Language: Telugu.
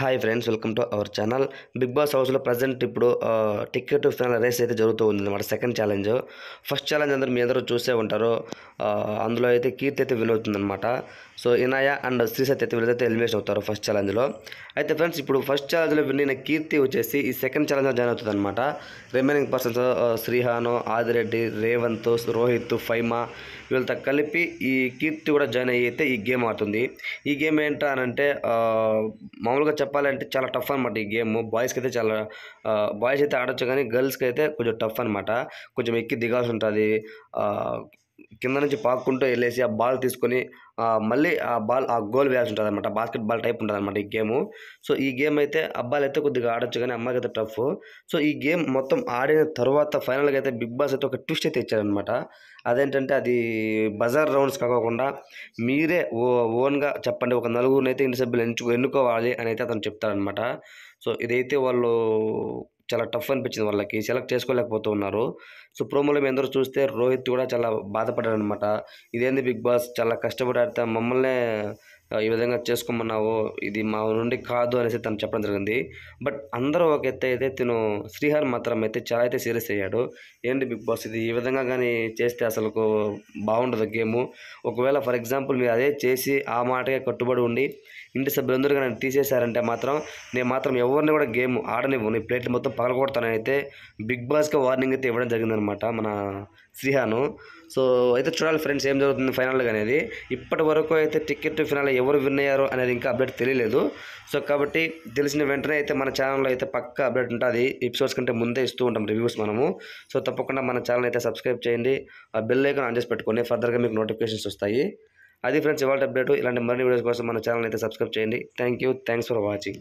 hi friends welcome to our channel Bigg Boss హౌస్లో ప్రజెంట్ ఇప్పుడు టికెట్ ఫైనల్ రేస్ అయితే జరుగుతూ ఉందన్నమాట సెకండ్ ఛాలెంజ్ ఫస్ట్ ఛాలెంజ్ అందరూ మీ అందరూ చూసే ఉంటారు అందులో అయితే కీర్తి అయితే విన్ అనమాట సో ఇనాయ అండ్ శ్రీసత్య అయితే వీళ్ళైతే ఎలిమినేషన్ అవుతారు ఫస్ట్ ఛాలెంజ్లో అయితే ఫ్రెండ్స్ ఇప్పుడు ఫస్ట్ ఛాలెంజ్లో విన్ అయిన కీర్తి వచ్చేసి ఈ సెకండ్ ఛాలెంజ్లో జాయిన్ అవుతుంది అనమాట రిమైనింగ్ పర్సన్స్ శ్రీహాను ఆదిరెడ్డి రేవంత్ రోహిత్ ఫైమా వీళ్ళతో కలిపి ఈ కీర్తి కూడా జాయిన్ అయ్యి అయితే ఈ గేమ్ ఆడుతుంది ఈ గేమ్ ఏంటంటే మామూలుగా చెప్పాలంటే చాలా టఫ్ అనమాట ఈ గేమ్ బాయ్స్కి అయితే చాలా బాయ్స్ అయితే ఆడొచ్చు కానీ గర్ల్స్కి అయితే కొంచెం టఫ్ అనమాట కొంచెం ఎక్కి దిగాల్సి ఉంటుంది కింద నుంచి పాక్కుంటూ వెళ్ళేసి ఆ బాల్ తీసుకొని మళ్ళీ ఆ బాల్ ఆ గోల్ వేయాల్సి ఉంటుంది అనమాట బాస్కెట్ బాల్ టైప్ ఉంటుంది అనమాట ఈ గేమ్ సో ఈ గేమ్ అయితే అబ్బాయిలు అయితే కొద్దిగా ఆడొచ్చు కానీ అమ్మాయికి అయితే టఫ్ సో ఈ గేమ్ మొత్తం ఆడిన తర్వాత ఫైనల్గా అయితే బిగ్ బాస్ అయితే ఒక ట్విస్ట్ అయితే ఇచ్చారనమాట అదేంటంటే అది బజార్ రౌండ్స్ కాకుండా మీరే ఓ ఓన్గా చెప్పండి ఒక నలుగురిని అయితే ఇంటి సభ్యులు ఎంచుకో ఎన్నుకోవాలి అని అయితే అతను చెప్తాడనమాట సో ఇదైతే వాళ్ళు చాలా టఫ్ అనిపించింది వాళ్ళకి సెలెక్ట్ చేసుకోలేకపోతూ ఉన్నారు సో ప్రోమోలో మీ అందరూ చూస్తే రోహిత్ కూడా చాలా బాధపడ్డాడు అనమాట ఇదేంది బిగ్ బాస్ చాలా కష్టపడి ఆడితే మమ్మల్నే ఈ విధంగా చేసుకోమన్నావు ఇది మా నుండి కాదు అనేసి తను చెప్పడం జరిగింది బట్ అందరూ ఒక ఎత్తు అయితే తిను శ్రీహర్ మాత్రం అయితే చాలా అయితే సీరియస్ అయ్యాడు ఏంటి బిగ్ బాస్ ఇది ఈ విధంగా కానీ చేస్తే అసలు బాగుండదు గేము ఒకవేళ ఫర్ ఎగ్జాంపుల్ మీరు అదే చేసి ఆ మాటగా కట్టుబడి ఉండి ఇంటి సభ్యులందరూ కానీ తీసేశారంటే మాత్రం నేను మాత్రం ఎవరిని కూడా గేమ్ ఆడనివ్వు నీ ప్లేట్లు మొత్తం పగలగొడతానైతే బిగ్ బాస్కి వార్నింగ్ అయితే ఇవ్వడం జరిగిందనమాట మన శ్రీహాను సో అయితే చూడాలి ఫ్రెండ్స్ ఏం జరుగుతుంది ఫైనల్గా అనేది ఇప్పటి వరకు అయితే టికెట్ ఫినాల్ ఎవరు విన్ అయ్యారు అనేది ఇంకా అప్డేట్ తెలియలేదు సో కాబట్టి తెలిసిన వెంటనే అయితే మన ఛానల్లో అయితే పక్క అప్డేట్ ఉంటుంది ఎపిసోడ్స్ కంటే ముందే ఇస్తూ ఉంటాం రివ్యూస్ మనము సో తప్పకుండా మన ఛానల్ అయితే సబ్స్క్రైబ్ చేయండి ఆ బెల్ ఐకాన్ ఆన్ చేసి పెట్టుకోండి ఫర్దర్గా మీకు నోటిఫికేషన్స్ వస్తాయి అది ఫ్రెండ్స్ ఇవాళ అప్డేట్ ఇలాంటి మరిన్ని వీడియోస్ కోసం మన ఛానల్ అయితే సబ్స్క్రైబ్ చేయండి thank you thanks for watching